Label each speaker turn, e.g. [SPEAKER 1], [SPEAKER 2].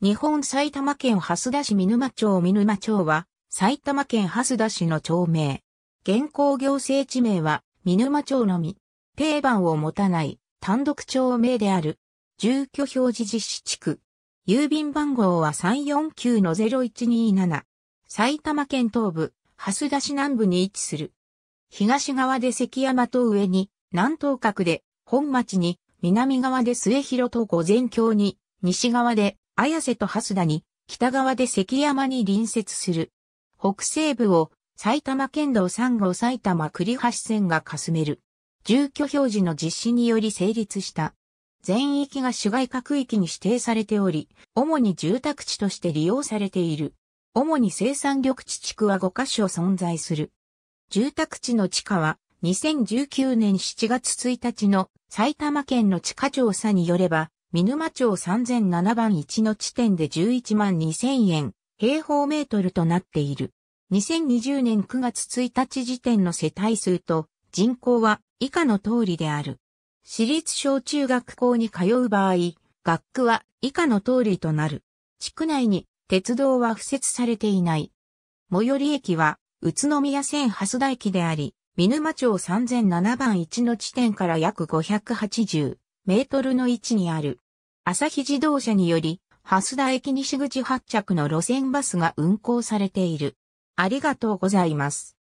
[SPEAKER 1] 日本埼玉県蓮田市見沼町見沼町は、埼玉県蓮田市の町名。現行行政地名は、見沼町のみ。定番を持たない、単独町名である。住居表示実施地区。郵便番号は349-0127。埼玉県東部、蓮田市南部に位置する。東側で関山と上に、南東角で、本町に、南側で末広と御前郷に、西側で、綾瀬と蓮田に、北側で関山に隣接する。北西部を埼玉県道3号埼玉栗橋線が霞める。住居表示の実施により成立した。全域が市街各域に指定されており、主に住宅地として利用されている。主に生産緑地地区は5カ所存在する。住宅地の地下は、2019年7月1日の埼玉県の地価調査によれば、見沼町3007番1の地点で11万2000円、平方メートルとなっている。2020年9月1日時点の世帯数と人口は以下の通りである。私立小中学校に通う場合、学区は以下の通りとなる。地区内に鉄道は付設されていない。最寄り駅は宇都宮線蓮田駅であり、見沼町3007番1の地点から約580、メートルの位置にある。朝日自動車により、蓮田駅西口発着の路線バスが運行されている。ありがとうございます。